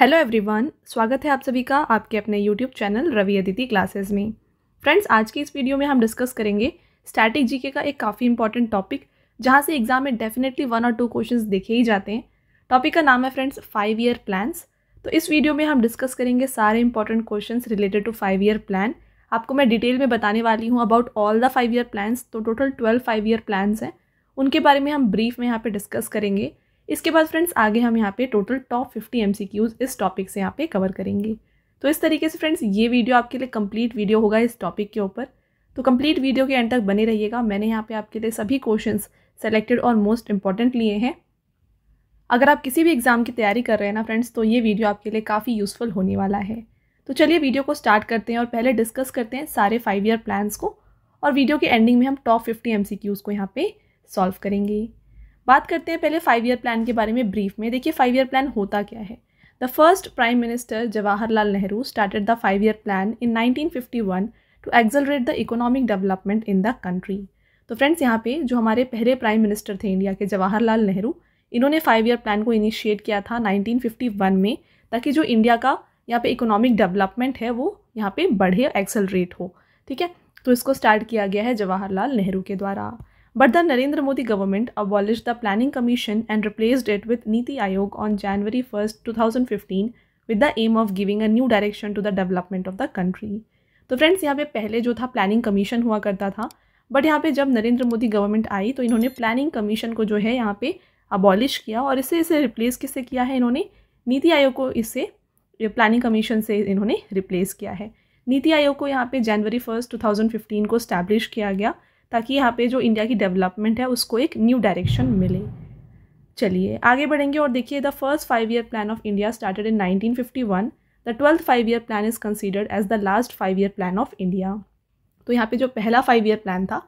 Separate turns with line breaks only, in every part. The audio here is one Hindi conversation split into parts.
हेलो एवरीवन स्वागत है आप सभी का आपके अपने YouTube channel Ravi Aditi classes में फ्रेंड्स आज की इस वीडियो में हम डिस्कस करेंगे स्टैटिक जीके का एक काफ़ी इंपॉर्टेंट टॉपिक जहां से एग्जाम में डेफिनेटली वन और टू क्वेश्चंस देखे ही जाते हैं टॉपिक का नाम है फ्रेंड्स फाइव ईयर प्लान्स तो इस वीडियो में हम डिस्कस करेंगे सारे important question related to five year plan आपको मैं डिटेल में बताने वाली हूँ about all the five year plans तो total twelve five year plans हैं उनके बारे में हम ब्रीफ में यहाँ पर डिस्कस करेंगे इसके बाद फ्रेंड्स आगे हम यहाँ पे टोटल टॉप फिफ्टी एम इस टॉपिक से यहाँ पे कवर करेंगे तो इस तरीके से फ्रेंड्स ये वीडियो आपके लिए कंप्लीट वीडियो होगा इस टॉपिक के ऊपर तो कंप्लीट वीडियो के एंड तक बने रहिएगा मैंने यहाँ पे आपके लिए सभी क्वेश्चन सेलेक्टेड और मोस्ट इंपॉर्टेंट लिए हैं अगर आप किसी भी एग्ज़ाम की तैयारी कर रहे हैं ना फ्रेंड्स तो ये वीडियो आपके लिए काफ़ी यूज़फुल होने वाला है तो चलिए वीडियो को स्टार्ट करते हैं और पहले डिस्कस करते हैं सारे फाइव ईयर प्लान्स को और वीडियो के एंडिंग में हम टॉप फिफ्टी एम को यहाँ पर सॉल्व करेंगे बात करते हैं पहले फाइव ईयर प्लान के बारे में ब्रीफ में देखिए फाइव ईयर प्लान होता क्या है the first prime minister Jawaharlal Nehru started the five year plan in nineteen fifty one to accelerate the economic development in the country तो फ्रेंड्स यहाँ पे जो हमारे पहले प्राइम मिनिस्टर थे इंडिया के जवाहरलाल नेहरू इन्होंने फाइव ईयर प्लान को इनिशिएट किया था 1951 में ताकि जो इंडिया का यहाँ पे इकोनॉमिक डेवलपमेंट है वो यहाँ पे बढ़े एक्सेलरेट हो ठीक है तो इसको स्टार्ट किया गया है जवाहरलाल नेहरू के द्वारा But the Narendra Modi government abolished the Planning Commission and replaced it with Niti Aayog on January 1, 2015 with the aim of giving a new direction to the development of the country. तो फ्रेंड्स यहाँ पे पहले जो था प्लानिंग कमीशन हुआ करता था बट यहाँ पे जब नरेंद्र मोदी गवर्नमेंट आई तो इन्होंने प्लानिंग कमीशन को जो है यहाँ पे अबॉलिश किया और इसे इसे रिप्लेस किससे किया है इन्होंने नीति आयोग को इससे प्लानिंग कमीशन से इन्होंने रिप्लेस किया है नीति आयोग को यहाँ पे जनवरी फर्स्ट टू को स्टैब्लिश किया गया ताकि यहाँ पे जो इंडिया की डेवलपमेंट है उसको एक न्यू डायरेक्शन मिले चलिए आगे बढ़ेंगे और देखिए the first five year plan of India started in 1951 the twelfth five year plan is considered as the last five year plan of India तो यहाँ पे जो पहला फाइव ईयर प्लान था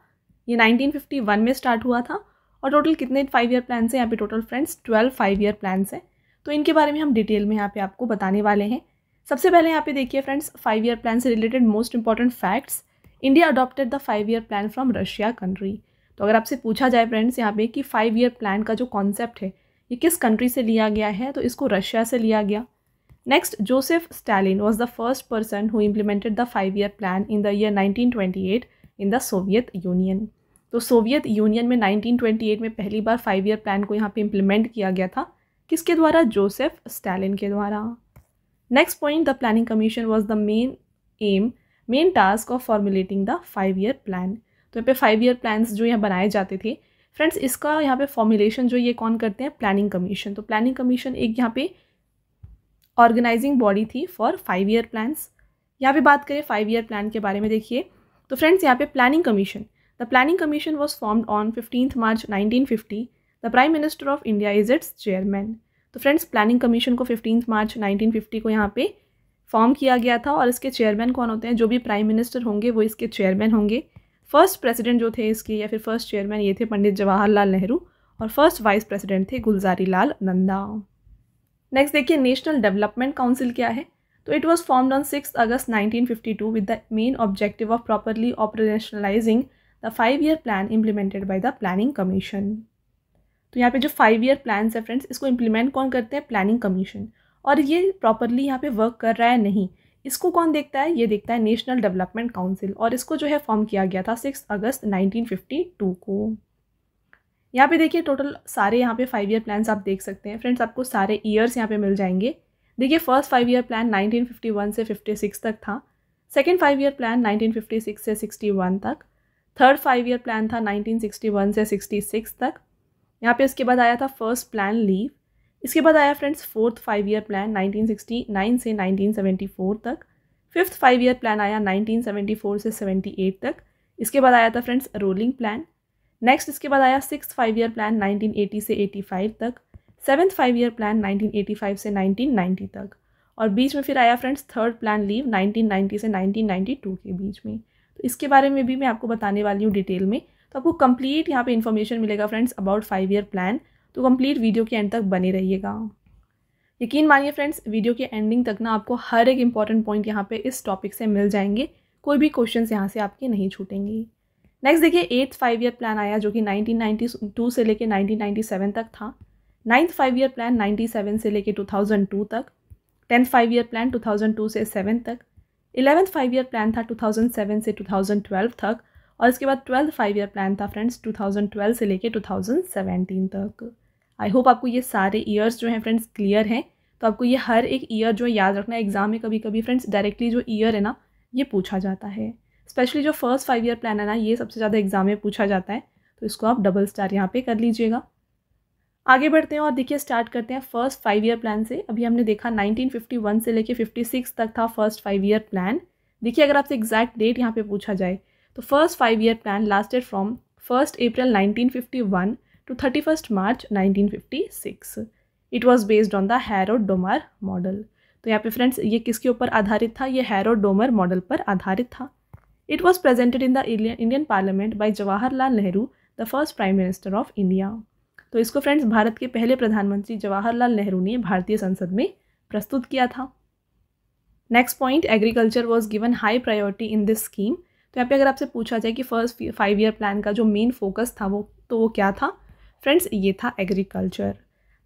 ये 1951 में स्टार्ट हुआ था और टोटल कितने फाइव ईयर प्लान्स हैं यहाँ पे total friends twelve five year plans हैं तो इनके बारे में हम डिटेल में यहाँ पे आपको बताने वाले हैं सबसे पहले यहाँ पे देखिए फ्रेंड्स फाइव ईयर प्लान से related most important facts India adopted the five year plan from Russia country तो अगर आपसे पूछा जाए फ्रेंड्स यहाँ पे कि फाइव ईयर प्लान का जो कॉन्सेप्ट है ये किस कंट्री से लिया गया है तो इसको रशिया से लिया गया next Joseph Stalin was the first person who implemented the five year plan in the year 1928 in the Soviet Union तो सोवियत यूनियन में 1928 में पहली बार फाइव ईयर प्लान को यहाँ पे इम्प्लीमेंट किया गया था किसके द्वारा जोसेफ स्टालिन के द्वारा next point the planning commission was the main aim main task of formulating the five year plan तो यहाँ पे फाइव ईयर प्लान जो यहाँ बनाए जाते थे फ्रेंड्स इसका यहाँ पे फॉर्मुलेशन जो ये कौन करते हैं प्लानिंग कमीशन तो प्लानिंग कमीशन एक यहाँ पे ऑर्गेनाइजिंग बॉडी थी फॉर फाइव ईयर प्लान्स यहाँ पे बात करें फाइव ईयर प्लान के बारे में देखिए तो फ्रेंड्स यहाँ पे planning commission the planning commission was formed on fifteenth March fifty the prime minister of India is its chairman तो फ्रेंड्स प्लानिंग कमीशन को फिफ्टींथ मार्च फिफ्टी को यहाँ पे फॉर्म किया गया था और इसके चेयरमैन कौन होते हैं जो भी प्राइम मिनिस्टर होंगे वो इसके चेयरमैन होंगे फर्स्ट प्रेसिडेंट जो थे इसके या फिर फर्स्ट चेयरमैन ये थे पंडित जवाहरलाल नेहरू और फर्स्ट वाइस प्रेसिडेंट थे गुलजारी लाल नंदा नेक्स्ट देखिए नेशनल डेवलपमेंट काउंसिल क्या है तो it was formed on six August nineteen fifty two with the main objective of properly operationalizing the five year plan implemented by the planning commission तो यहाँ पे जो फाइव ईयर प्लान्स है फ्रेंड्स इसको इम्प्लीमेंट कौन करते हैं प्लानिंग कमीशन और ये प्रॉपरली यहाँ पे वर्क कर रहा है नहीं इसको कौन देखता है ये देखता है नेशनल डेवलपमेंट काउंसिल और इसको जो है फॉर्म किया गया था सिक्स अगस्त नाइनटीन को यहाँ पे देखिए टोटल सारे यहाँ पे फाइव ईयर प्लान्स आप देख सकते हैं फ्रेंड्स आपको सारे ईयर्स यहाँ पे मिल जाएंगे देखिए फर्स्ट फाइव ईयर प्लान 1951 से 56 तक था सेकेंड फाइव ईयर प्लान 1956 से 61 तक थर्ड फाइव ईयर प्लान था 1961 से 66 तक यहाँ पे उसके बाद आया था फर्स्ट प्लान लीव इसके बाद आया friends fourth five year plan 1969 से 1974 तक फिफ्थ फाइव ईयर प्लान आया 1974 से 78 तक इसके बाद आया था फ्रेंड्स रोलिंग प्लान नेक्स्ट इसके बाद आया सिक्स फाइव ईयर प्लान 1980 से 85 तक सेवन्थ फाइव ईयर प्लान 1985 से 1990 तक और बीच में फिर आया फ्रेंड्स थर्ड प्लान लीव 1990 से 1992 के बीच में तो इसके बारे में भी मैं आपको बताने वाली हूँ डिटेल में तो आपको कंप्लीट यहाँ पे इन्फॉर्मेशन मिलेगा friends about five year plan तो कंप्लीट वीडियो के एंड तक बने रहिएगा यकीन मानिए फ्रेंड्स वीडियो के एंडिंग तक ना आपको हर एक इंपॉर्टेंट पॉइंट यहाँ पे इस टॉपिक से मिल जाएंगे कोई भी क्वेश्चन यहाँ से आपके नहीं छूटेंगे नेक्स्ट देखिए एट्थ फाइव ईयर प्लान आया जो कि नाइनटीन से लेकर नाइनटीन तक था ninth five year plan ninety से लेकर टू तक tenth five year plan two से सेवन तक इलेवंथ फाइव ईयर प्लान था 2007 से 2012 तक और इसके बाद ट्वेल्थ फाइव ईयर प्लान था फ्रेंड्स 2012 से लेकर 2017 तक आई होप आपको ये सारे ईयर्स जो हैं फ्रेंड्स क्लियर हैं तो आपको ये हर एक ईयर जो याद रखना है एग्ज़ाम में कभी कभी फ्रेंड्स डायरेक्टली जो ईयर है ना ये पूछा जाता है स्पेशली जो फर्स्ट फाइव ईयर प्लान है ना ये सबसे ज़्यादा एग्ज़ाम में पूछा जाता है तो इसको आप डबल स्टार यहाँ पे कर लीजिएगा आगे बढ़ते हैं और देखिए स्टार्ट करते हैं फर्स्ट फाइव ईयर प्लान से अभी हमने देखा 1951 से लेके 56 तक था फर्स्ट फाइव ईयर प्लान देखिए अगर आपसे एग्जैक्ट डेट यहाँ पे पूछा जाए तो first five year plan lasted from first April nineteen to 31st March 1956. It was based on the Harrod-Domar model. तो यहाँ पे फ्रेंड्स ये किसके ऊपर आधारित था ये हैरोडोमर मॉडल पर आधारित था it was presented in the Indian parliament by Jawaharlal Nehru the first prime minister of India तो इसको फ्रेंड्स भारत के पहले प्रधानमंत्री जवाहरलाल नेहरू ने भारतीय संसद में प्रस्तुत किया था next point agriculture was given high priority in this scheme तो यहाँ पे अगर आपसे पूछा जाए कि फर्स्ट फाइव ईयर प्लान का जो मेन फोकस था वो तो वो क्या था फ्रेंड्स ये था agriculture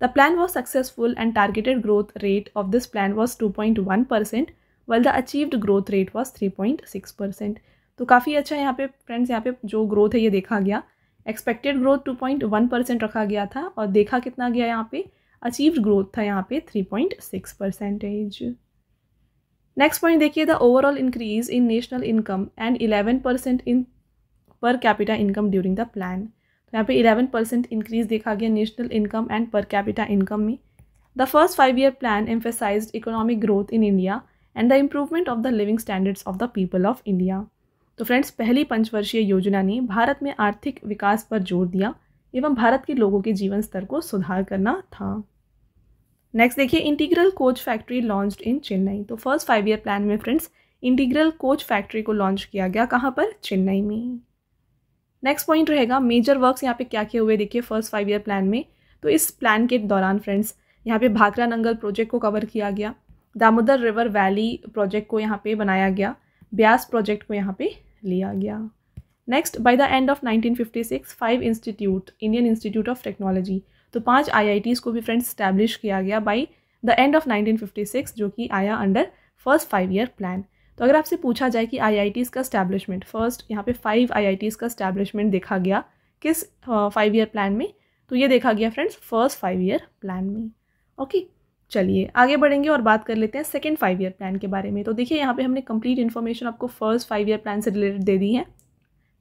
the plan was successful and targeted growth rate of this plan was two point one percent well the achieved growth rate was three point six percent तो काफ़ी अच्छा यहाँ पे फ्रेंड्स यहाँ पे जो ग्रोथ है ये देखा गया expected growth two point one percent रखा गया था और देखा कितना गया यहाँ पे अचीव्ड ग्रोथ था यहाँ पे three point six percentage next point देखिए the overall increase in national income and eleven percent in per capita income during the plan यहाँ पे 11 परसेंट इंक्रीज देखा गया national income and per capita income में the first five year plan emphasise economic growth in India and the improvement of the living standards of the people of India तो फ्रेंड्स पहली पंचवर्षीय योजना ने भारत में आर्थिक विकास पर जोर दिया एवं भारत के लोगों के जीवन स्तर को सुधार करना था नेक्स्ट देखिए integral coach factory launch in Chennai तो फर्स्ट फाइव ईयर प्लान में फ्रेंड्स इंटीग्रल कोच फैक्ट्री को लॉन्च किया गया कहाँ पर चेन्नई में नेक्स्ट पॉइंट रहेगा मेजर वर्क्स यहाँ पे क्या किए हुए देखिए फर्स्ट फाइव ईयर प्लान में तो इस प्लान के दौरान फ्रेंड्स यहाँ पे भाखरा नंगल प्रोजेक्ट को कवर किया गया दामोदर रिवर वैली प्रोजेक्ट को यहाँ पे बनाया गया ब्यास प्रोजेक्ट को यहाँ पे लिया गया next by the end of 1956 five institute Indian institute of technology तो पांच आईआईटीज़ को भी फ्रेंड्स स्टैब्लिश किया गया बाय द एंड ऑफ 1956 जो कि आया under first five year plan तो अगर आपसे पूछा जाए कि आई का स्टैब्लिशमेंट फर्स्ट यहाँ पे फाइव आई का स्टैब्लिशमेंट देखा गया किस फाइव ईयर प्लान में तो ये देखा गया friends first five year plan में ओके चलिए आगे बढ़ेंगे और बात कर लेते हैं सेकेंड फाइव ईयर प्लान के बारे में तो देखिए यहाँ पे हमने कंप्लीट इन्फॉर्मेशन आपको फर्स्ट फाइव ईयर प्लान से रिलेटेड दे दी है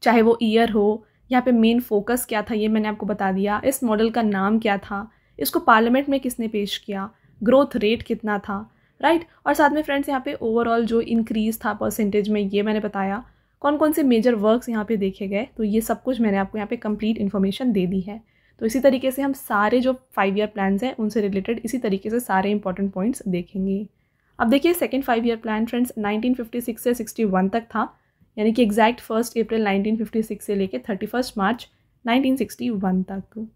चाहे वो ईयर हो यहाँ पे मेन फोकस क्या था ये मैंने आपको बता दिया इस मॉडल का नाम क्या था इसको पार्लियामेंट में किसने पेश किया ग्रोथ रेट कितना था राइट और साथ में फ्रेंड्स यहाँ पे ओवरऑल जो इंक्रीज था परसेंटेज में ये मैंने बताया कौन कौन से मेजर वर्क्स यहाँ पे देखे गए तो ये सब कुछ मैंने आपको यहाँ पे कंप्लीट इन्फॉर्मेशन दे दी है तो इसी तरीके से हम सारे जो फाइव ईयर प्लान्स हैं उनसे रिलेटेड इसी तरीके से सारे इंपॉर्टेंट पॉइंट्स देखेंगे अब देखिए second five year plan friends nineteen से सिक्सटी तक था यानी कि एग्जैक्ट फर्स्ट अप्रैल नाइनटीन से लेकर थर्टी फर्स्ट मार्च नाइनटीन तक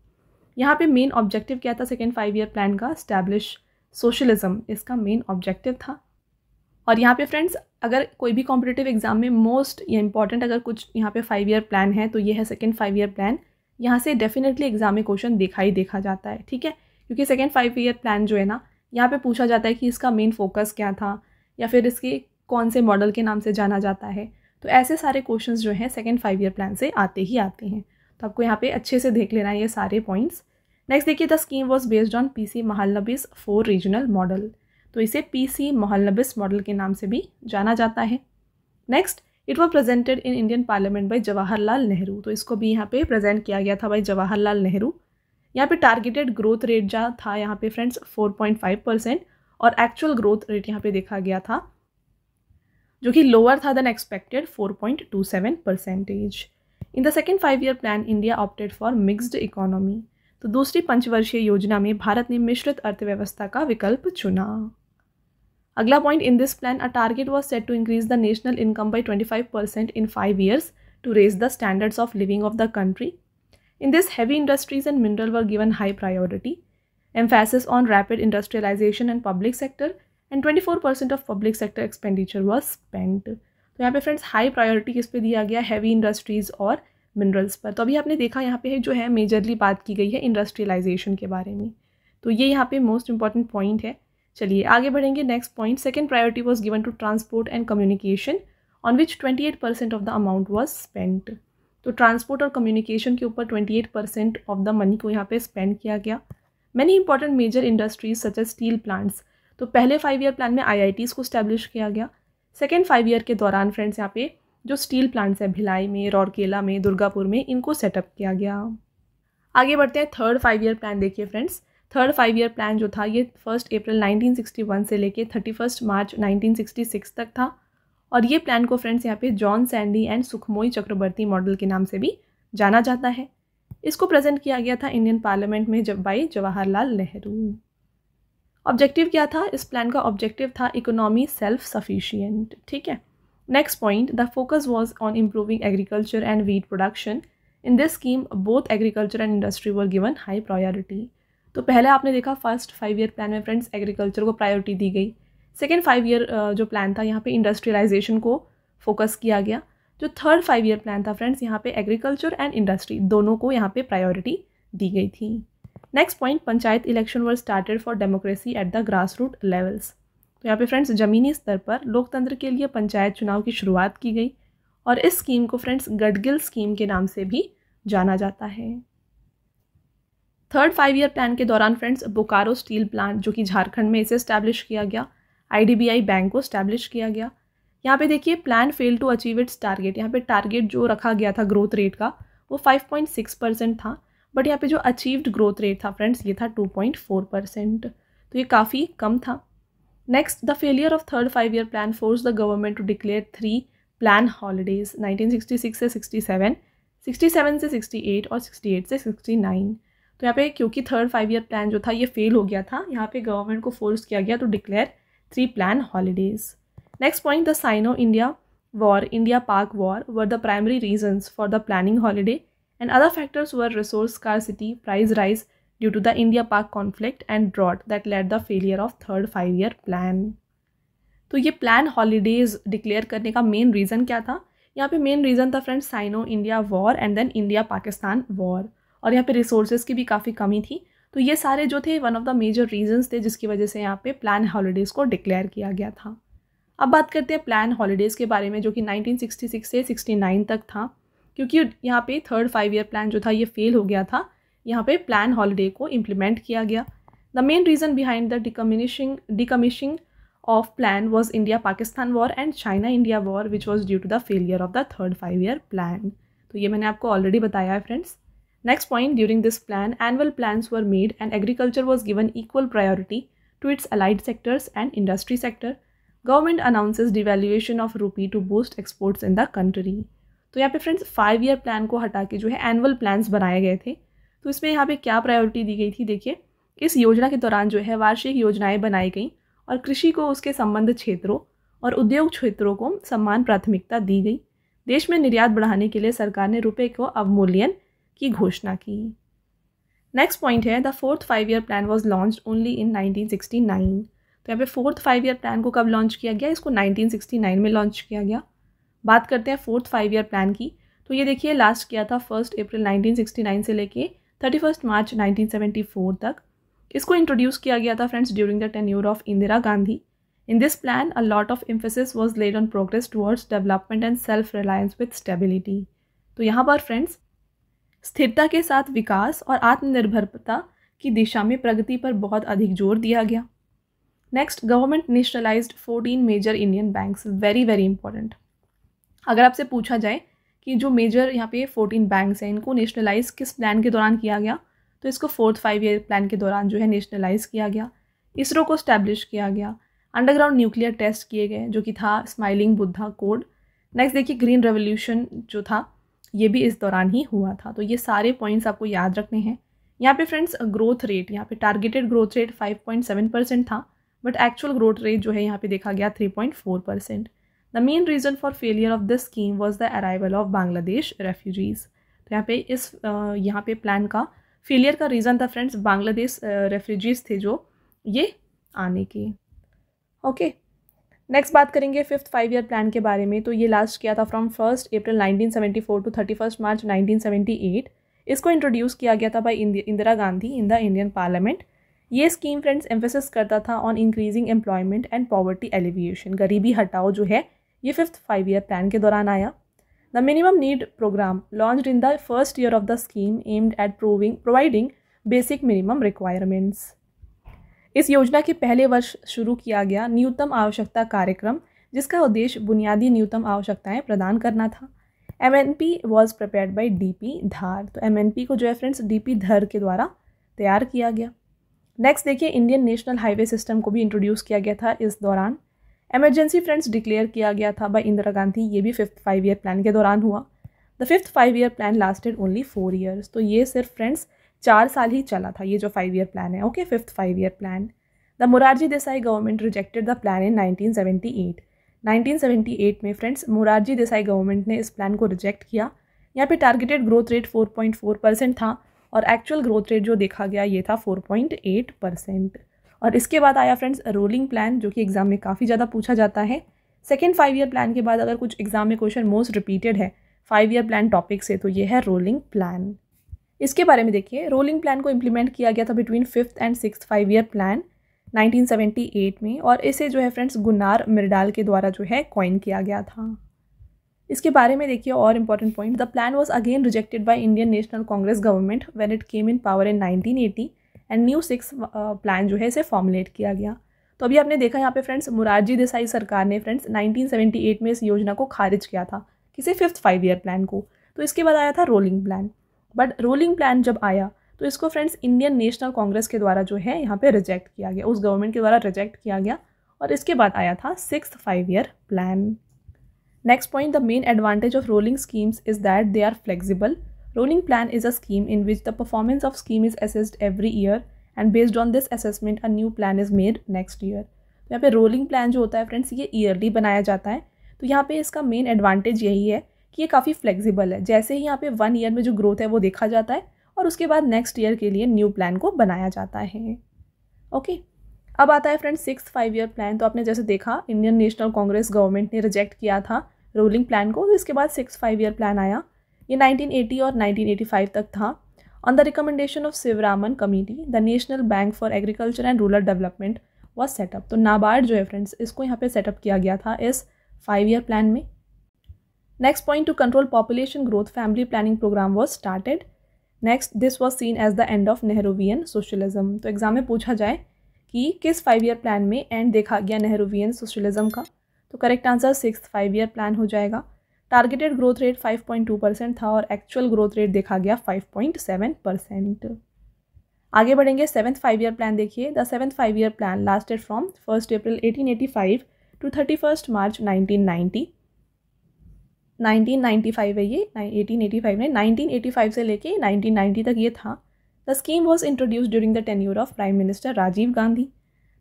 यहाँ पर मेन ऑब्जेक्टिव क्या था सेकेंड फाइव ईयर प्लान का स्टैब्लिश सोशलिज्म इसका मेन ऑब्जेक्टिव था और यहाँ पे फ्रेंड्स अगर कोई भी कॉम्पिटेटिव एग्ज़ाम में मोस्ट या इंपॉर्टेंट अगर कुछ यहाँ पे फाइव ईयर प्लान है तो ये है सेकेंड फाइव ईयर प्लान यहाँ से डेफिनेटली एग्ज़ाम में क्वेश्चन देखा ही देखा जाता है ठीक है क्योंकि सेकेंड फाइव ईयर प्लान जो है ना यहाँ पे पूछा जाता है कि इसका मेन फोकस क्या था या फिर इसके कौन से मॉडल के नाम से जाना जाता है तो ऐसे सारे क्वेश्चन जो हैं सेकेंड फाइव ईयर प्लान से आते ही आते हैं तो आपको यहाँ पर अच्छे से देख लेना है ये सारे पॉइंट्स नेक्स्ट देखिए the scheme was based on P C Mahalanobis four regional model तो इसे पी सी महलनबीस मॉडल के नाम से भी जाना जाता है next it was presented in Indian parliament by Jawaharlal Nehru तो इसको भी यहाँ पे प्रजेंट किया गया था बाई जवाहरलाल नेहरू यहाँ पे टारगेटेड ग्रोथ रेट जहाँ था यहाँ पे फ्रेंड्स 4.5 परसेंट और एक्चुअल ग्रोथ रेट यहाँ पे देखा गया था जो कि लोअर था than expected 4.27 percentage in the second five year plan India opted for mixed economy तो दूसरी पंचवर्षीय योजना में भारत ने मिश्रित अर्थव्यवस्था का विकल्प चुना अगला point in this plan a target was set to increase the national income by twenty five percent in five years to raise the standards of living of the country in this heavy industries and mineral were given high priority emphasis on rapid industrialisation and public sector and twenty four percent of public sector expenditure was spend तो यहाँ पे फ्रेंड्स हाई प्रायोरिटी किस पे दिया गया हैवी इंडस्ट्रीज और मिनरल्स पर तो अभी आपने देखा यहाँ पे जो है मेजरली बात की गई है इंडस्ट्रियलाइजेशन के बारे में तो ये यहाँ पे मोस्ट इंपॉर्टेंट पॉइंट है चलिए आगे बढ़ेंगे next point second priority was given to transport and communication on which twenty eight percent of the amount was spent तो ट्रांसपोर्ट और कम्युनिकेशन के ऊपर twenty eight percent of the money को यहाँ पर स्पेंड किया गया many important major industries such as steel plants तो पहले फाइव ईयर प्लान में आई को स्टैब्लिश किया गया सेकेंड फाइव ईयर के दौरान फ्रेंड्स यहाँ पे जो स्टील प्लांट्स हैं भिलाई में रौरकेला में दुर्गापुर में इनको सेटअप किया गया आगे बढ़ते हैं थर्ड फाइव ईयर प्लान देखिए friends third five year plan जो था ये फर्स्ट अप्रैल 1961 से लेके थर्टी फर्स्ट मार्च 1966 तक था और ये प्लान को फ्रेंड्स यहाँ पे John Sandee and Sukhamoy Chakravarty model के नाम से भी जाना जाता है इसको प्रेजेंट किया गया था इंडियन पार्लियामेंट में जब बाई जवाहरलाल नेहरू ऑब्जेक्टिव क्या था इस प्लान का ऑब्जेक्टिव था इकोनॉमी सेल्फ सफिशियंट ठीक है Next point, the focus was on improving agriculture and wheat production. In this scheme, both agriculture and industry were given high priority. तो पहले आपने देखा फर्स्ट फाइव ईयर प्लान में फ्रेंड्स एग्रीकल्चर को प्रायोरिटी दी गई सेकेंड फाइव ईयर जो प्लान था यहाँ पे इंडस्ट्रियलाइजेशन को फोकस किया गया जो थर्ड फाइव ईयर प्लान था फ्रेंड्स यहाँ पे एग्रीकल्चर एंड इंडस्ट्री दोनों को यहाँ पे प्रायोरिटी दी गई थी next point panchayat election were started for democracy at the grass root levels तो यहाँ पे फ्रेंड्स ज़मीनी स्तर पर लोकतंत्र के लिए पंचायत चुनाव की शुरुआत की गई और इस स्कीम को फ्रेंड्स गडगिल स्कीम के नाम से भी जाना जाता है थर्ड फाइव ईयर प्लान के दौरान फ्रेंड्स बोकारो स्टील प्लांट जो कि झारखंड में इसे स्टैब्लिश किया गया आईडीबीआई बैंक को स्टैब्लिश किया गया यहाँ पे देखिए plan fail to achieve its target यहाँ पे टारगेट जो रखा गया था ग्रोथ रेट का वो 5.6 परसेंट था बट यहाँ पे जो अचीव्ड ग्रोथ रेट था फ्रेंड्स ये था 2.4 परसेंट तो ये काफ़ी कम था Next, the failure of third five-year plan forced the government to declare three plan holidays, 1966-67, 67-68 और 68-69. तो यहाँ क्योंकि third five-year plan जो था ये fail हो गया declare three plan holidays. Next point, the Sino-India war, India-Pak war were the primary reasons for the planning holiday and other factors were resource scarcity, price rise, due to the India-Pak conflict and drought that led the failure of third five-year plan. तो ये प्लान हॉलीडेज डिक्लेयर करने का मेन रीज़न क्या था यहाँ पे मेन रीज़न था friends Sino India war and then India Pakistan war और यहाँ पे रिसोर्सेज की भी काफ़ी कमी थी तो ये सारे जो थे one of the major reasons थे जिसकी वजह से यहाँ पे प्लान हॉलीडेज़ को डिक्लेयर किया गया था अब बात करते हैं प्लान हॉलीडेज़ के बारे में जो कि 1966 से 69 तक था क्योंकि यहाँ पे थर्ड फाइव ईयर प्लान जो था ये फेल हो गया था यहाँ पे प्लान हॉलीडे को इम्प्लीमेंट किया गया the main reason behind the decommissioning decommissioning of plan was India Pakistan war and China India war which was due to the failure of the third five year plan तो ये मैंने आपको ऑलरेडी बताया है friends next point during this plan annual plans were made and agriculture was given equal priority to its allied sectors and industry sector government announces devaluation of rupee to boost exports in the country तो यहाँ पे फ्रेंड्स फाइव ईयर प्लान को हटा के जो है एनुअल प्लान्स बनाए गए थे तो इसमें यहाँ पे क्या प्रायोरिटी दी गई थी देखिए इस योजना के दौरान जो है वार्षिक योजनाएं बनाई गई और कृषि को उसके संबंध क्षेत्रों और उद्योग क्षेत्रों को सम्मान प्राथमिकता दी गई देश में निर्यात बढ़ाने के लिए सरकार ने रुपये को अवमूल्यन की घोषणा की नेक्स्ट पॉइंट है the fourth five year plan was launch only in nineteen तो यहाँ पे फोर्थ फाइव ईयर प्लान को कब लॉन्च किया गया इसको 1969 में लॉन्च किया गया बात करते हैं फोर्थ फाइव ईयर प्लान की तो ये देखिए लास्ट किया था फर्स्ट अप्रैल 1969 से लेके thirty first March nineteen seventy four तक इसको इंट्रोड्यूस किया गया था friends during the tenure of Indira Gandhi in this plan a lot of emphasis was laid on progress towards development and self reliance with stability तो यहाँ पर फ्रेंड्स स्थिरता के साथ विकास और आत्मनिर्भरता की दिशा में प्रगति पर बहुत अधिक जोर दिया गया next government nationalised 14 major Indian banks very very important अगर आपसे पूछा जाए कि जो मेजर यहाँ पे फोर्टीन बैंक्स हैं इनको नेशनलाइज किस प्लान के दौरान किया गया तो इसको फोर्थ फाइव ईयर प्लान के दौरान जो है नेशनलाइज किया गया इसरो को स्टैब्लिश किया गया अंडरग्राउंड न्यूक्लियर टेस्ट किए गए जो कि था स्माइलिंग बुद्धा कोड नेक्स्ट देखिए ग्रीन रेवोल्यूशन जो था ये भी इस दौरान ही हुआ था तो ये सारे पॉइंट्स आपको याद रखने हैं यहाँ पे फ्रेंड्स ग्रोथ रेट यहाँ पे टारगेटेड ग्रोथ रेट 5.7 परसेंट था बट एक्चुअल ग्रोथ रेट जो है यहाँ पे देखा गया 3.4 percent the main reason for failure of this scheme was the arrival of Bangladesh refugees तो यहाँ पे इस यहाँ पे प्लान का फेलियर का रीज़न था फ्रेंड्स बांग्लादेश रेफ्यूजीज़ थे जो ये आने के ओके नेक्स्ट बात करेंगे फिफ्थ फाइव ईयर प्लान के बारे में तो ये लास्ट किया था from first April 1974 to thirty first March eight इसको इंट्रोड्यूस किया गया था by Indira Gandhi in the Indian parliament ये स्कीम फ्रेंड्स एम्फेसिस करता था on increasing employment and poverty alleviation गरीबी हटाओ जो है ये फिफ्थ फाइव ईयर प्लान के दौरान आया the minimum need programme launch in the first year of the scheme aimed at proving providing basic minimum requirements इस योजना के पहले वर्ष शुरू किया गया न्यूनतम आवश्यकता कार्यक्रम जिसका उद्देश्य बुनियादी न्यूनतम आवश्यकताएं प्रदान करना था M N P was prepare by D P Dhar तो एम एन पी को जो है फ्रेंड्स डी पी धर के द्वारा तैयार किया गया नेक्स्ट देखिए इंडियन नेशनल हाईवे सिस्टम को भी इंट्रोड्यूस किया गया था इस दौरान एमरजेंसी फ्रेंड्स डिक्लेयर किया गया था बाई इंदिरा गांधी ये भी फिफ्थ फाइव ईयर प्लान के दौरान हुआ the fifth five year plan lasted only four years तो ये सिर्फ फ्रेंड्स चार साल ही चला था ये जो फाइव ईयर प्लान है okay fifth five year plan the Morarji Desai government rejected the plan in nineteen nineteen seventy eight seventy eight में फ्रेंड्स मुरारजी देसाई गवर्नमेंट ने इस प्लान को रिजेक्ट किया यहाँ पे targeted growth rate four point four percent था और एक्चुअल ग्रोथ रेट जो देखा गया ये था फोर पॉइंट एट परसेंट और इसके बाद आया फ्रेंड्स रोलिंग प्लान जो कि एग्ज़ाम में काफ़ी ज़्यादा पूछा जाता है सेकेंड फाइव ईयर प्लान के बाद अगर कुछ एग्ज़ाम में क्वेश्चन मोस्ट रिपीटेड है फाइव ईयर प्लान टॉपिक से तो ये है रोलिंग प्लान इसके बारे में देखिए रोलिंग प्लान को इम्प्लीमेंट किया गया था between fifth and six five year plan 1978 में और इसे जो है फ्रेंड्स गुनार मिर्डाल के द्वारा जो है कॉइन किया गया था इसके बारे में देखिए और important point the plan was again rejected by Indian National Congress government when it came in power in nineteen and new six plan जो है इसे फॉर्मुलेट किया गया तो अभी आपने देखा यहाँ पे फ्रेंड्स मुरारजी देसाई सरकार ने फ्रेंड्स 1978 में इस योजना को खारिज किया था किसी फिफ्थ फाइव ईयर प्लान को तो इसके बाद आया था rolling plan but rolling plan जब आया तो इसको फ्रेंड्स इंडियन नेशनल कांग्रेस के द्वारा जो है यहाँ पे रिजेक्ट किया गया उस गवर्नमेंट के द्वारा रिजेक्ट किया गया और इसके बाद आया था six five year plan next point the main advantage of rolling schemes is that they are flexible Rolling plan is a scheme in which the performance of scheme is assessed every year and based on this assessment a new plan is made next year तो यहाँ पे रोलिंग प्लान जो होता है फ्रेंड्स ये ईयरली बनाया जाता है तो यहाँ पे इसका मेन एडवांटेज यही है कि ये काफ़ी फ्लेक्सिबल है जैसे ही यहाँ पे वन ईयर में जो ग्रोथ है वो देखा जाता है और उसके बाद नेक्स्ट ईयर के लिए न्यू प्लान को बनाया जाता है ओके अब आता है friends six five year plan तो आपने जैसे देखा इंडियन नेशनल कांग्रेस गवर्नमेंट ने रिजेक्ट किया था रोलिंग प्लान को तो इसके बाद सिक्स फाइव ईयर प्लान आया ये 1980 और 1985 तक था on the recommendation of Sivaraman committee the national bank for agriculture and rural development was set up तो नाबार्ड जो है फ्रेंड्स इसको यहाँ पे सेटअप किया गया था इस फाइव ईयर प्लान में next point to control population growth family planning programme was started next this was seen as the end of Nehruvian socialism तो एग्जाम में पूछा जाए कि किस फाइव ईयर प्लान में एंड देखा गया नेहरूवियन सोशलिज्म का तो correct answer six five year plan हो जाएगा टारगेटेड ग्रोथ रेट 5.2 परसेंट था और एक्चुअल ग्रोथ रेट देखा गया 5.7 परसेंट आगे बढ़ेंगे सेवन्थ फाइव ईयर प्लान देखिए the seventh five year plan lasted from first April 1885 to thirty first March 1990 1995 है ये 1885 में 1985 से लेके 1990 तक ये था the scheme was introduce during the tenure of prime minister Rajiv Gandhi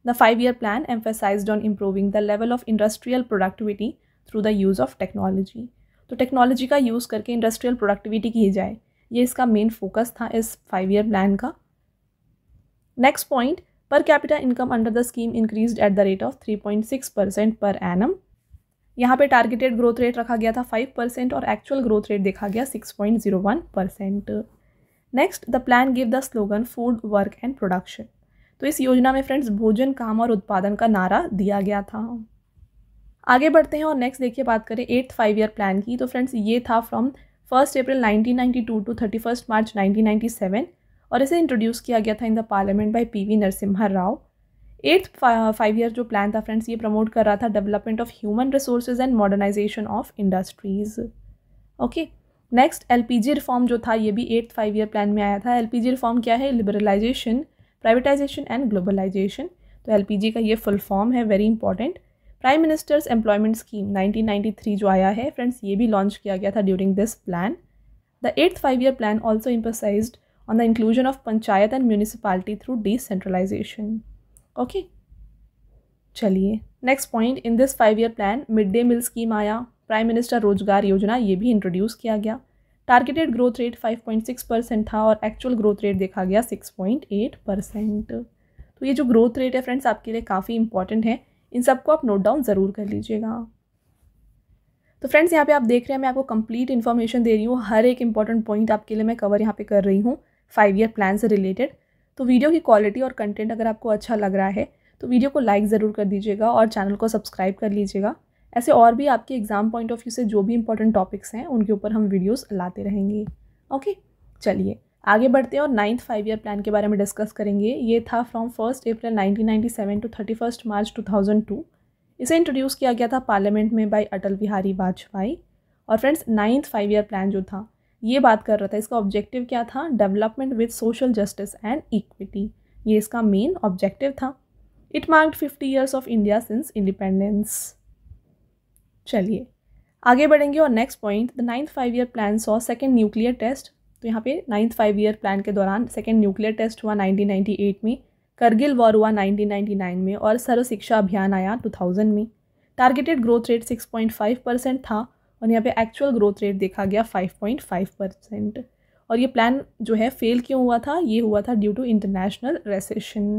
the five year plan emphasise on improving the level of industrial productivity through the use of technology तो टेक्नोलॉजी का यूज़ करके इंडस्ट्रियल प्रोडक्टिविटी की जाए ये इसका मेन फोकस था इस फाइव ईयर प्लान का next point per capita income under the scheme increase at the rate of three point six percent per annum यहाँ पे टारगेटेड ग्रोथ रेट रखा गया था फाइव परसेंट और एक्चुअल ग्रोथ रेट देखा गया six point zero one percent next the plan give the slogan food work and production तो इस योजना में फ्रेंड्स भोजन काम और उत्पादन का नारा दिया गया था आगे बढ़ते हैं और नेक्स्ट देखिए बात करें एट्थ फाइव ईयर प्लान की तो फ्रेंड्स ये था from first April 1992 to to thirty first March nineteen और इसे इंट्रोड्यूस किया गया था in the parliament by P V Narasimha Rao eighth five year जो प्लान था फ्रेंड्स ये प्रमोट कर रहा था development of human resources and modernisation of industries okay next L reform जो था ये भी एट्थ फाइव ईयर प्लान में आया था एल रिफॉर्म क्या है लिबरलाइजेशन प्राइवेटाइजेशन एंड ग्लोबलाइजेशन तो एल का ये फुल फॉर्म है very important prime minister's employment scheme 1993 जो आया है फ्रेंड्स ये भी लॉन्च किया गया था during this plan the eighth five year plan also emphasise on the inclusion of panchayat and municipality through decentralisation okay चलिए next point in this five year plan mid day meal scheme आया प्राइम मिनिस्टर रोजगार योजना ये भी इंट्रोड्यूस किया गया टारगेटेड ग्रोथ रेट 5.6 परसेंट था और एक्चुअल ग्रोथ रेट देखा गया 6.8 परसेंट तो ये जो ग्रोथ रेट है फ्रेंड्स आपके लिए काफ़ी इंपॉर्टेंट है इन सबको आप नोट डाउन ज़रूर कर लीजिएगा तो फ्रेंड्स यहाँ पे आप देख रहे हैं मैं आपको कंप्लीट इन्फॉर्मेशन दे रही हूँ हर एक इंपॉर्टेंट पॉइंट आपके लिए मैं कवर यहाँ पे कर रही हूँ फाइव ईयर प्लान से रिलेटेड तो वीडियो की क्वालिटी और कंटेंट अगर आपको अच्छा लग रहा है तो वीडियो को लाइक ज़रूर कर दीजिएगा और चैनल को सब्सक्राइब कर लीजिएगा ऐसे और भी आपके एग्ज़ाम पॉइंट ऑफ व्यू से जो भी इंपॉर्टेंट टॉपिक्स हैं उनके ऊपर हम वीडियोज़ लाते रहेंगे ओके चलिए आगे बढ़ते हैं और नाइन्थ फाइव ईयर प्लान के बारे में डिस्कस करेंगे ये था from first April 1997 to thirty first March two thousand two इसे इंट्रोड्यूस किया गया था पार्लियामेंट में बाई अटल बिहारी वाजपेयी और friends ninth five year plan जो था ये बात कर रहा था इसका ऑब्जेक्टिव क्या था development with social justice and equity ये इसका मेन ऑब्जेक्टिव था it marked fifty years of India since independence चलिए आगे बढ़ेंगे और next point the ninth five year plan saw second nuclear test तो यहाँ पे नाइन्थ फाइव ईयर प्लान के दौरान सेकेंड न्यूक्लियर टेस्ट हुआ 1998 में करगिल वॉर हुआ 1999 में और सर्व शिक्षा अभियान आया 2000 में टारगेटेड ग्रोथ रेट 6.5 परसेंट था और यहाँ पे एक्चुअल ग्रोथ रेट देखा गया 5.5 परसेंट और ये प्लान जो है फेल क्यों हुआ था ये हुआ था ड्यू टू इंटरनेशनल रेसेशन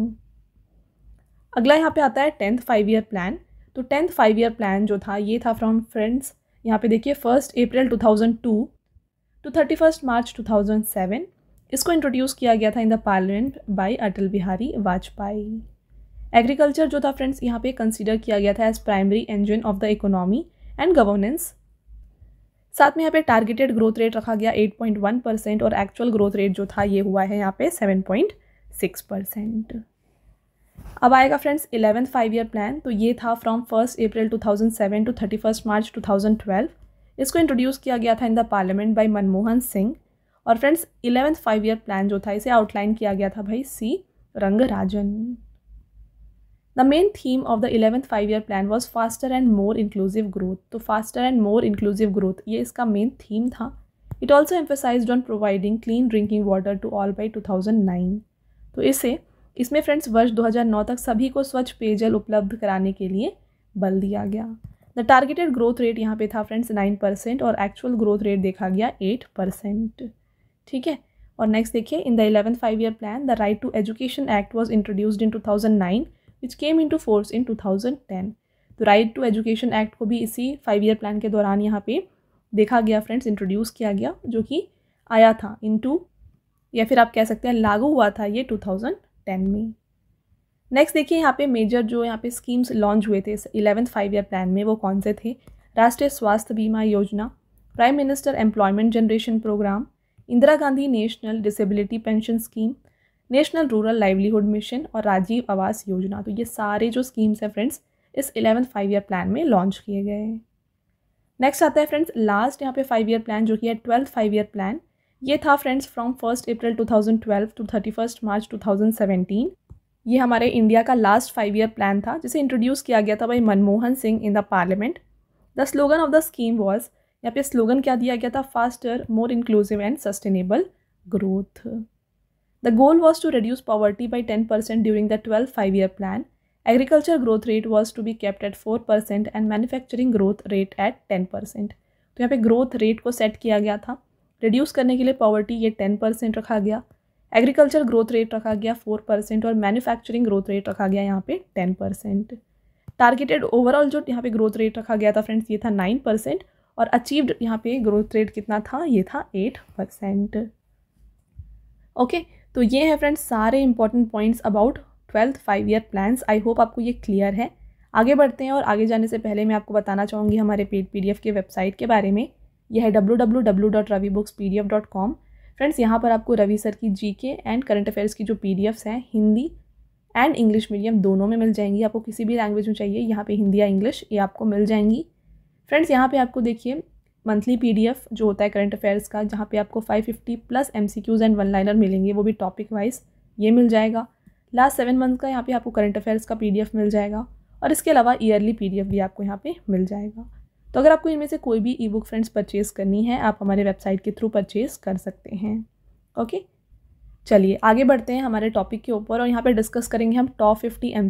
अगला यहाँ पे आता है टेंथ फाइव ईयर प्लान तो टेंथ फाइव ईयर प्लान जो था ये था फ्रॉम फ्रेंड्स यहाँ पे देखिए first April two to thirty first March two thousand seven इसको इंट्रोड्यूस किया गया था in the parliament by Atal Bihari Vajpayee agriculture जो था फ्रेंड्स यहाँ पे कंसीडर किया गया था as primary engine of the economy and governance साथ में यहाँ पे टारगेटेड ग्रोथ रेट रखा गया 8.1 परसेंट और एक्चुअल ग्रोथ रेट जो था ये हुआ है यहाँ पे 7.6 परसेंट अब आएगा friends eleventh five year plan तो ये था from first April 2007 to thirty first March 2012 इसको इंट्रोड्यूस किया गया था in the parliament by Manmohan Singh और friends eleventh five year plan जो था इसे आउटलाइन किया गया था by C Rangarajan the main theme of the eleventh five year plan was faster and more inclusive growth तो faster and more inclusive growth ये इसका मेन थीम था it also emphasise on providing clean drinking water to all by two thousand nine तो इसे इसमें फ्रेंड्स वर्ष दो हजार नौ तक सभी को स्वच्छ पेयजल उपलब्ध कराने के लिए बल दिया गया द टारगेटेड ग्रोथ रेट यहाँ पे था फ्रेंड्स नाइन परसेंट और एक्चुअल ग्रोथ रेट देखा गया एट परसेंट ठीक है और नेक्स्ट देखिए in the eleven five year plan the right to education act was introduced in two thousand nine which came into force in two thousand ten तो राइट टू एजुकेशन एक्ट को भी इसी फाइव ईयर प्लान के दौरान यहाँ पे देखा गया फ्रेंड्स इंट्रोड्यूस किया गया जो कि आया था इन टू या फिर आप कह सकते हैं लागू हुआ था ये टू थाउजेंड टेन में नेक्स्ट देखिए यहाँ पे मेजर जो यहाँ पे स्कीम्स लॉन्च हुए थे इस फाइव ईयर प्लान में वो कौन से थे राष्ट्रीय Swasthya Bima Yojana prime minister employment generation programme Indira Gandhi national disability pension scheme national rural livelihood mission और राजीव आवास योजना तो ये सारे जो स्कीम्स हैं फ्रेंड्स इस इलेवंथ फाइव ईयर प्लान में लॉन्च किए गए हैं नेक्स्ट आता है फ्रेंड्स लास्ट यहाँ पे फाइव ईयर प्लान जो कि है ट्वेल्थ फाइव ईयर प्लान ये था friends from first April twelve to thirty first March two thousand seventeen ये हमारे इंडिया का लास्ट फाइव ईयर प्लान था जिसे इंट्रोड्यूस किया गया था by Manmohan Singh in the parliament the slogan of the scheme was यहाँ पे स्लोगन क्या दिया गया था faster more inclusive and sustainable growth the goal was to reduce poverty by ten percent during the twelve five year plan agriculture growth rate was to be kept at four percent and manufacturing growth rate at ten percent तो यहाँ पे ग्रोथ रेट को सेट किया गया था रिड्यूस करने के लिए पॉवर्टी ये टेन परसेंट रखा गया एग्रीकल्चर ग्रोथ रेट रखा गया फोर परसेंट और मैन्युफैक्चरिंग ग्रोथ रेट रखा गया यहाँ पे टेन परसेंट टारगेटेड ओवरऑल जो यहाँ पे ग्रोथ रेट रखा गया था फ्रेंड्स ये था नाइन परसेंट और अचीव्ड यहाँ पे ग्रोथ रेट कितना था ये था एट परसेंट ओके तो ये है फ्रेंड्स सारे important points about twelfth five year plans I hope आपको ये क्लियर है आगे बढ़ते हैं और आगे जाने से पहले मैं आपको बताना चाहूँगी हमारे पेड पीडीएफ के वेबसाइट के बारे में यह है W W W dot Ravi books P D F dot com friends यहाँ पर आपको रवि सर की G K and current affairs की जो पी हैं हिंदी एंड इंग्लिश मीडियम दोनों में मिल जाएंगी आपको किसी भी लैंग्वेज में चाहिए यहाँ पे हिंदी या इंग्लिश ये आपको मिल जाएंगी फ्रेंड्स यहाँ पे आपको देखिए मंथली पीडीएफ जो होता है करंट अफेयर्स का जहाँ पे आपको 550 plus MCQs and one liner मिलेंगे वो भी टॉपिक वाइज ये मिल जाएगा लास्ट सेवन मंथ का यहाँ पर आपको करंट अफेयर्स का एफ मिल जाएगा और इसके अलावा ईयरली एफ़ भी आपको यहाँ पर मिल जाएगा तो अगर आपको इनमें से कोई भी ई बुक फ्रेंड्स परचेज़ करनी है आप हमारे वेबसाइट के थ्रू परचेज़ कर सकते हैं ओके चलिए आगे बढ़ते हैं हमारे टॉपिक के ऊपर और यहाँ पर डिस्कस करेंगे हम टॉप फिफ्टी एम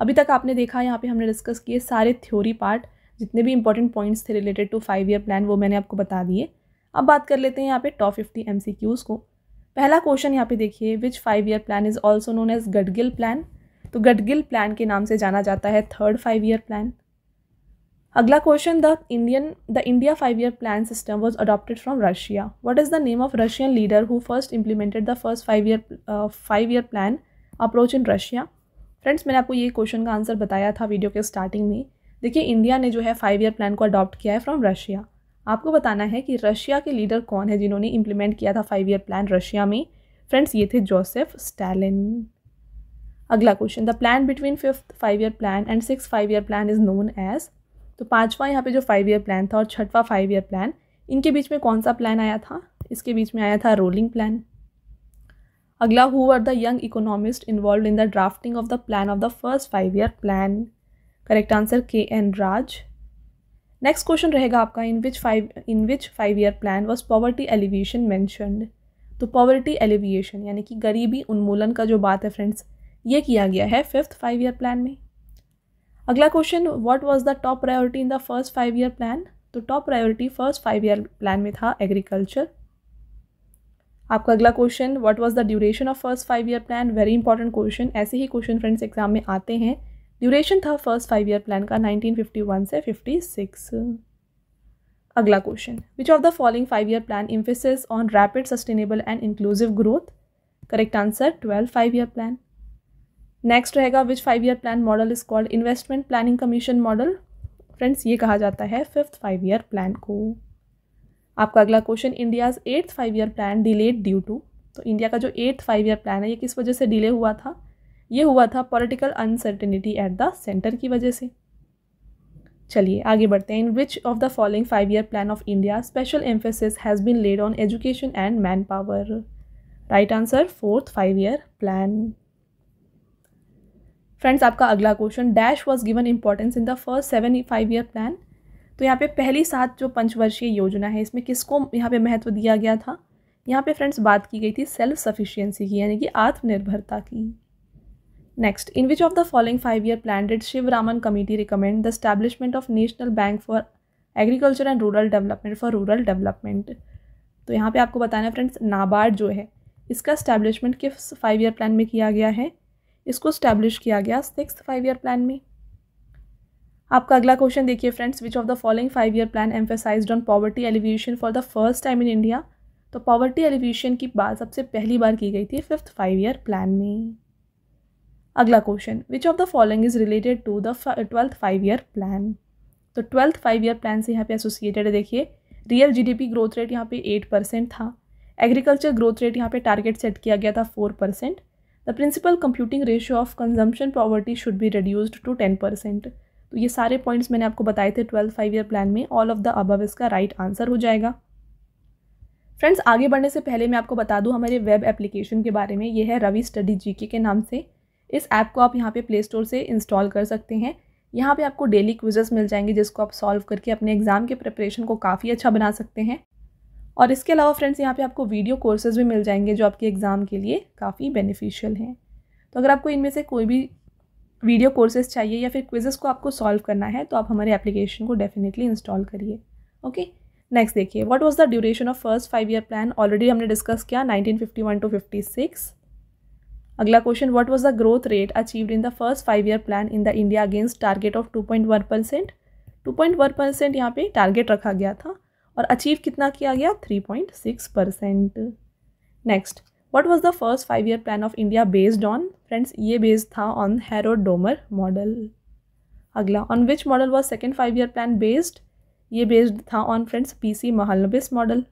अभी तक आपने देखा यहाँ पर हमने डिस्कस किए सारे थ्योरी पार्ट जितने भी इंपॉर्टेंट पॉइंट्स थे related to five year plan वो मैंने आपको बता दिए अब बात कर लेते हैं यहाँ पे टॉप फिफ्टी एम को पहला क्वेश्चन यहाँ पे देखिए which five year plan is also known as Gadgil plan तो गडगिल प्लान के नाम से जाना जाता है थर्ड फाइव ईयर प्लान अगला question the Indian the India five year plan system was adopted from Russia what is the name of Russian leader who first implemented the first five year five year plan approach in Russia friends मैंने आपको ये क्वेश्चन का आंसर बताया था वीडियो के स्टार्टिंग में देखिए इंडिया ने जो है फाइव ईयर प्लान को अडॉप्ट किया है फ्रॉम रशिया आपको बताना है कि रशिया के लीडर कौन है जिन्होंने इम्प्लीमेंट किया था फाइव ईयर प्लान रशिया में फ्रेंड्स ये थे जोसेफ स्टैलिन अगला question the plan between fifth five year plan and six five year plan is known as तो पांचवा यहाँ पे जो फाइव ईयर प्लान था और छठवा फाइव ईयर प्लान इनके बीच में कौन सा प्लान आया था इसके बीच में आया था रोलिंग प्लान अगला who are the young economist involve in the drafting of the plan of the first five year plan correct answer K N Raj next question रहेगा आपका in which five in which five year plan was poverty alleviation mentioned तो पॉवर्टी एलिविएशन यानी कि गरीबी उन्मूलन का जो बात है फ्रेंड्स ये किया गया है फिफ्थ फाइव ईयर प्लान में अगला question what was the top priority in the first five year plan तो top priority first five year plan में था एग्रीकल्चर आपका अगला question what was the duration of first five year plan very important question ऐसे ही क्वेश्चन फ्रेंड्स एग्जाम में आते हैं ड्यूरेशन था फर्स्ट फाइव ईयर प्लान का नाइनटीन से फिफ्टी अगला question which of the following five year plan emphasis on rapid sustainable and inclusive growth correct answer twelve five year plan next रहेगा which five year plan model is called investment planning commission model friends ये कहा जाता है फिफ्थ फाइव ईयर प्लान को आपका अगला question India's eighth five year plan delayed due to तो इंडिया का जो एट्थ फाइव ईयर प्लान है ये किस वजह से डिले हुआ था ये हुआ था political uncertainty at the centre की वजह से चलिए आगे बढ़ते हैं in which of the following five year plan of India special emphasis has been laid on education and man power right answer fourth five year plan friends आपका अगला question dash was given importance in the first seven five year plan तो यहाँ पे पहली सात जो पंचवर्षीय योजना है इसमें किसको यहाँ पे महत्व दिया गया था यहाँ पे फ्रेंड्स बात की गई थी सेल्फ सफिशियंसी की यानी कि आत्मनिर्भरता की next in which of the following five year plan did Raman committee recommend the establishment of national bank for agriculture and rural development for rural development तो यहाँ पे आपको बताना है फ्रेंड्स नाबार्ड जो है इसका स्टैब्लिशमेंट किस फाइव ईयर प्लान में किया गया है इसको स्टैब्लिश किया गया सिक्स फाइव ईयर प्लान में आपका अगला क्वेश्चन देखिए friends which of the following five year plan emphasise on poverty alleviation for the first time in India तो पॉवर्टी एलिविएशन की बात सबसे पहली बार की गई थी फिफ्थ फाइव ईयर प्लान में अगला question which of the following is related to the twelfth five year plan तो ट्वेल्थ फाइव ईयर प्लान से यहाँ पे एसोसिएटेड है देखिए रियल जीडीपी ग्रोथ रेट यहाँ पे एट परसेंट था एग्रीकल्चर ग्रोथ रेट यहाँ पे टारगेट सेट किया गया था four percent the principal computing ratio of consumption poverty should भी रिड्यूस्ड टू टेन परसेंट तो ये सारे पॉइंट्स मैंने आपको बताए थे ट्वेल्थ फाइव ईयर प्लान में ऑल ऑफ द अबव इसका राइट right आंसर हो जाएगा फ्रेंड्स आगे बढ़ने से पहले मैं आपको बता दूं हमारे वेब एप्लीकेशन के बारे में ये है रवि स्टडी जी के नाम से इस ऐप को आप यहाँ पे प्ले स्टोर से इंस्टॉल कर सकते हैं यहाँ पे आपको डेली क्विजेस मिल जाएंगे जिसको आप सॉल्व करके अपने एग्ज़ाम के प्रिपरेशन को काफ़ी अच्छा बना सकते हैं और इसके अलावा फ्रेंड्स यहाँ पे आपको वीडियो कोर्सेज भी मिल जाएंगे जो आपके एग्ज़ाम के लिए काफ़ी बेनिफिशियल हैं तो अगर आपको इनमें से कोई भी वीडियो कोर्सेज चाहिए या फिर क्विजेस को आपको सॉल्व करना है तो आप हमारे एप्लीकेशन को डेफिनेटली इंस्टॉल करिए ओके नेक्स्ट देखिए what was the duration of first five year plan already हमने डिस्कस किया 1951 टू 56 अगला question what was the growth rate achieve in the first five year plan in the India against target of percent two point one percent यहाँ पे टारगेट रखा गया था और अचीव कितना किया गया three point six percent next what was the first five year plan of India based on friends ये बेस्ड था ऑन हैरोडोमर मॉडल अगला on which model was second five year plan based ये बेस्ड था on friends P C Mahalanobis model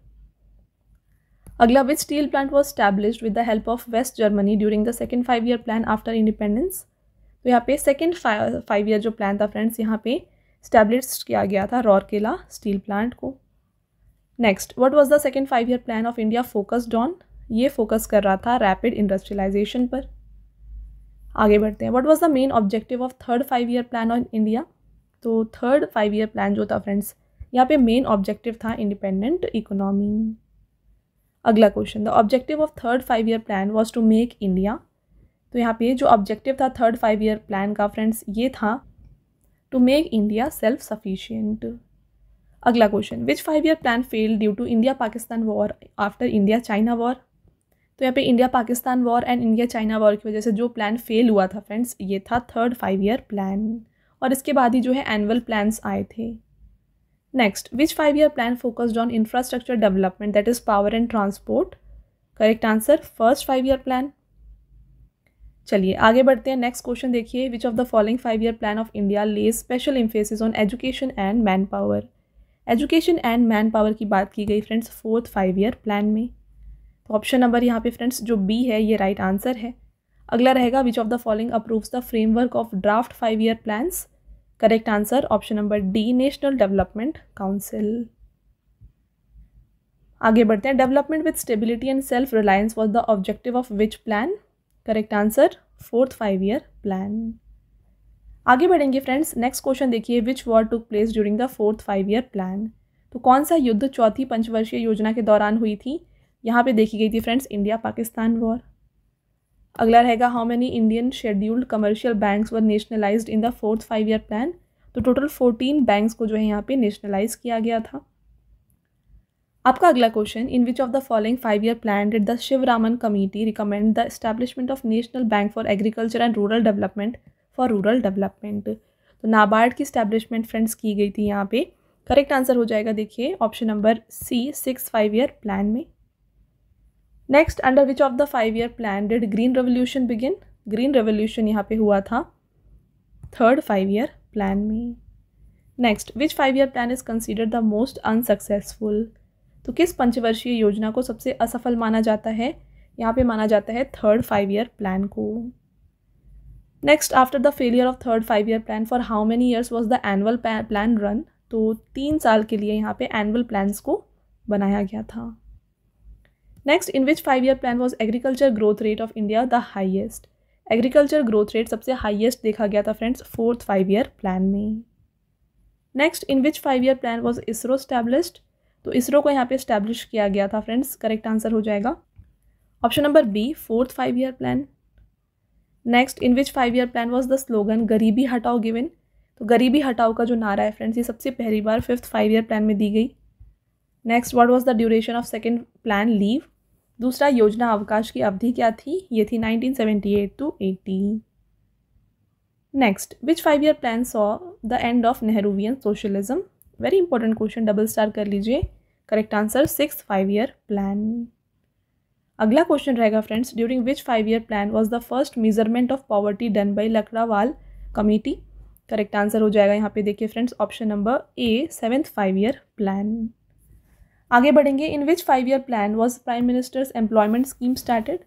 अगला which steel plant was establish with the help of West Germany during the second five year plan after independence तो यहाँ पे सेकेंड फाइव ईयर जो प्लान था फ्रेंड्स यहाँ पे स्टैब्लिश किया गया था रॉरकेला स्टील प्लांट को next what was the second five year plan of India focused on ये फोकस कर रहा था रैपिड इंडस्ट्रियलाइजेशन पर आगे बढ़ते हैं what was the main objective of third five year plan on India तो थर्ड फाइव ईयर प्लान जो था फ्रेंड्स यहाँ पे मेन ऑब्जेक्टिव था इंडिपेंडेंट इकोनॉमी अगला question the objective of third five year plan was to make India तो यहाँ पे जो ऑब्जेक्टिव था थर्ड फाइव ईयर प्लान का फ्रेंड्स ये था to make India self sufficient अगला question which five year plan fail due to India Pakistan war after India China war तो यहाँ पे India Pakistan war and India China war की वजह से जो प्लान फेल हुआ था फ्रेंड्स ये था थर्ड फाइव ईयर प्लान और इसके बाद ही जो है एनुअल प्लान्स आए थे next which five year plan focused on infrastructure development that is power and transport correct answer first five year plan चलिए आगे बढ़ते हैं नेक्स्ट क्वेश्चन देखिए which of the following five year plan of India lay special emphasis on education and man power education and man power की बात की गई friends fourth five year plan में तो ऑप्शन नंबर यहाँ पे फ्रेंड्स जो बी है ये राइट right आंसर है अगला रहेगा which of the following approves the framework of draft five year plans correct answer option number D national development council आगे बढ़ते हैं development with stability and self reliance was the objective of which plan correct answer fourth five year plan आगे बढ़ेंगे फ्रेंड्स नेक्स्ट क्वेश्चन देखिए which war took place during the fourth five year plan तो कौन सा युद्ध चौथी पंचवर्षीय योजना के दौरान हुई थी यहाँ पे देखी गई थी फ्रेंड्स इंडिया पाकिस्तान वॉर अगला रहेगा how many Indian scheduled commercial banks were nationalise in the fourth five year plan तो टोटल फोर्टीन बैंक्स को जो है यहाँ पे नेशनलाइज किया गया था आपका अगला question in which of the following five year plan did the Sivaraman committee recommend the establishment of national bank for agriculture and rural development for rural development तो नाबार्ड की स्टैब्लिशमेंट फ्रेंड्स की गई थी यहाँ पे करेक्ट आंसर हो जाएगा देखिए option number C six five year plan में next under which of the five year plan did green revolution begin green revolution यहाँ पे हुआ था थर्ड फाइव ईयर प्लान में next which five year plan is consider the most unsuccessful तो किस पंचवर्षीय योजना को सबसे असफल माना जाता है यहाँ पे माना जाता है थर्ड फाइव ईयर प्लान को next after the failure of third five year plan for how many years was the annual plan run तो तीन साल के लिए यहाँ पे एनुअल प्लान्स को बनाया गया था next in which five year plan was agriculture growth rate of India the highest agriculture growth rate सबसे हाइएस्ट देखा गया था friends fourth five year plan में next in which five year plan was ISRO established तो इसरो को यहाँ पे स्टैब्लिश किया गया था फ्रेंड्स करेक्ट आंसर हो जाएगा option number B fourth five year plan next in which five year plan was the slogan गरीबी हटाओ गिविन तो गरीबी हटाओ का जो नारा है फ्रेंड्स ये सबसे पहली बार फिफ्थ फाइव ईयर प्लान में दी गई next word was the duration of second plan leave दूसरा योजना अवकाश की अवधि क्या थी ये थी 1978 to eighty next which five year plan saw the end of Nehruvian socialism very important question double star कर लीजिए correct answer six five year plan अगला क्वेश्चन रहेगा friends during which five year plan was the first measurement of poverty done by Lakdawala committee correct answer हो जाएगा यहाँ पे देखिए friends option number A seventh five year plan आगे बढ़ेंगे in which five year plan was prime minister's employment scheme started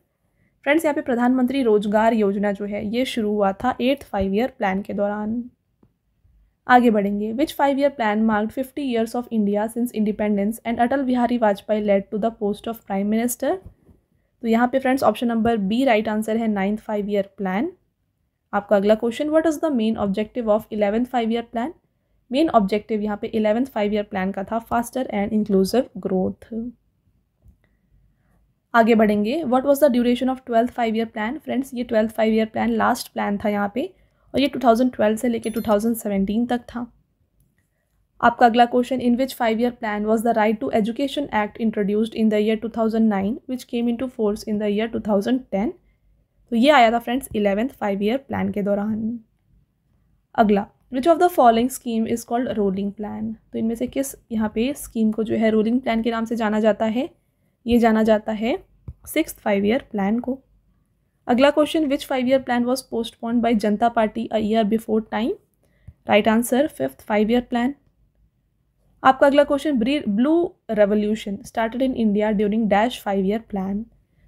friends यहाँ पे प्रधानमंत्री रोजगार योजना जो है ये शुरू हुआ था एट्थ फाइव ईयर प्लान के दौरान आगे बढ़ेंगे which five year plan marked fifty years of India since independence and Atal Bihari Vajpayee led to the post of prime minister तो यहाँ पे फ्रेंड्स option number B right answer है नाइन्थ फाइव ईयर प्लान आपका अगला question what is the main objective of eleventh five year plan main objective यहाँ पे इलेवेंथ फाइव ईयर प्लान का था फास्टर एंड इंक्लूसिव ग्रोथ आगे बढ़ेंगे what was the duration of twelfth five year plan friends ये twelfth five year plan last plan था यहाँ पे और ये टू से लेकर टू तक था आपका अगला question in which five year plan was the right to education act introduced in the year two thousand nine which came into force in the year two thousand ten तो ये आया था friends eleventh five year plan के दौरान अगला which of the following scheme is called rolling plan तो इनमें से किस यहाँ पे स्कीम को जो है रोलिंग प्लान के नाम से जाना जाता है ये जाना जाता है सिक्स फाइव ईयर प्लान को अगला question which five year plan was postponed by Janata Party a year before time right answer fifth five year plan आपका अगला question blue revolution started in India during dash five year plan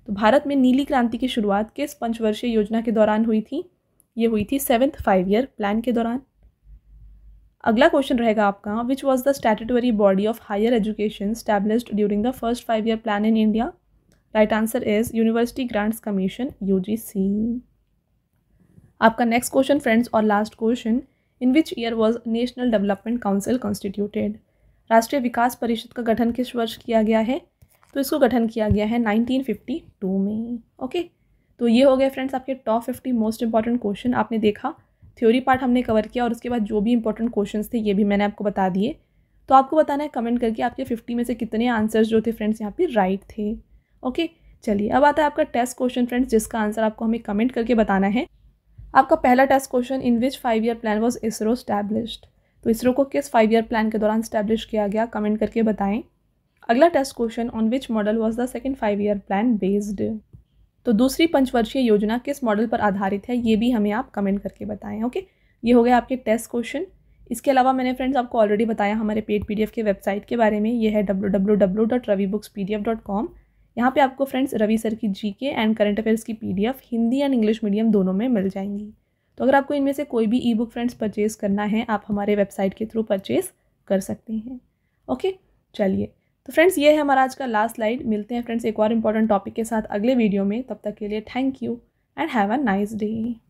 तो भारत में नीली क्रांति की शुरुआत किस पंचवर्षीय योजना के दौरान हुई थी ये हुई थी सेवेंथ फाइव ईयर प्लान के दौरान अगला क्वेश्चन रहेगा आपका which was the statutory body of higher education established during the first five year plan in India right answer is university grants commission UGC आपका नेक्स्ट क्वेश्चन फ्रेंड्स और last question in which year was national development council constituted राष्ट्रीय विकास परिषद का गठन किस वर्ष किया गया है तो इसको गठन किया गया है 1952 में ओके तो ये हो गए फ्रेंड्स आपके top fifty most important question आपने देखा थ्योरी पार्ट हमने कवर किया और उसके बाद जो भी इंपॉर्टेंट क्वेश्चन थे ये भी मैंने आपको बता दिए तो आपको बताना है कमेंट करके आपके फिफ्टी में से कितने आंसर्स जो थे फ्रेंड्स यहाँ पे राइट थे ओके चलिए अब आता है आपका टेस्ट क्वेश्चन फ्रेंड्स जिसका आंसर आपको हमें कमेंट करके बताना है आपका पहला test question in which five year plan was ISRO established तो इसरो को किस फाइव ईयर प्लान के दौरान स्टैब्लिश किया गया कमेंट करके बताएं अगला test question on which model was the second five year plan based तो दूसरी पंचवर्षीय योजना किस मॉडल पर आधारित है ये भी हमें आप कमेंट करके बताएं ओके ये हो गया आपके टेस्ट क्वेश्चन इसके अलावा मैंने फ्रेंड्स आपको ऑलरेडी बताया हमारे पेड पीडीएफ के वेबसाइट के बारे में ये है W W W dot Ravi books P D F dot com यहाँ पर आपको फ्रेंड्स रवि सर की G K and current affairs की P D F Hindi and English medium दोनों में मिल जाएंगी तो अगर आपको इनमें से कोई भी ई बुक फ्रेंड्स परचेज़ करना है आप हमारे वेबसाइट के थ्रू परचेज़ कर सकते हैं ओके चलिए तो फ्रेंड्स ये है हमारा आज का लास्ट स्लाइड मिलते हैं फ्रेंड्स एक और इम्पॉर्टेंट टॉपिक के साथ अगले वीडियो में तब तक के लिए thank you and have a nice day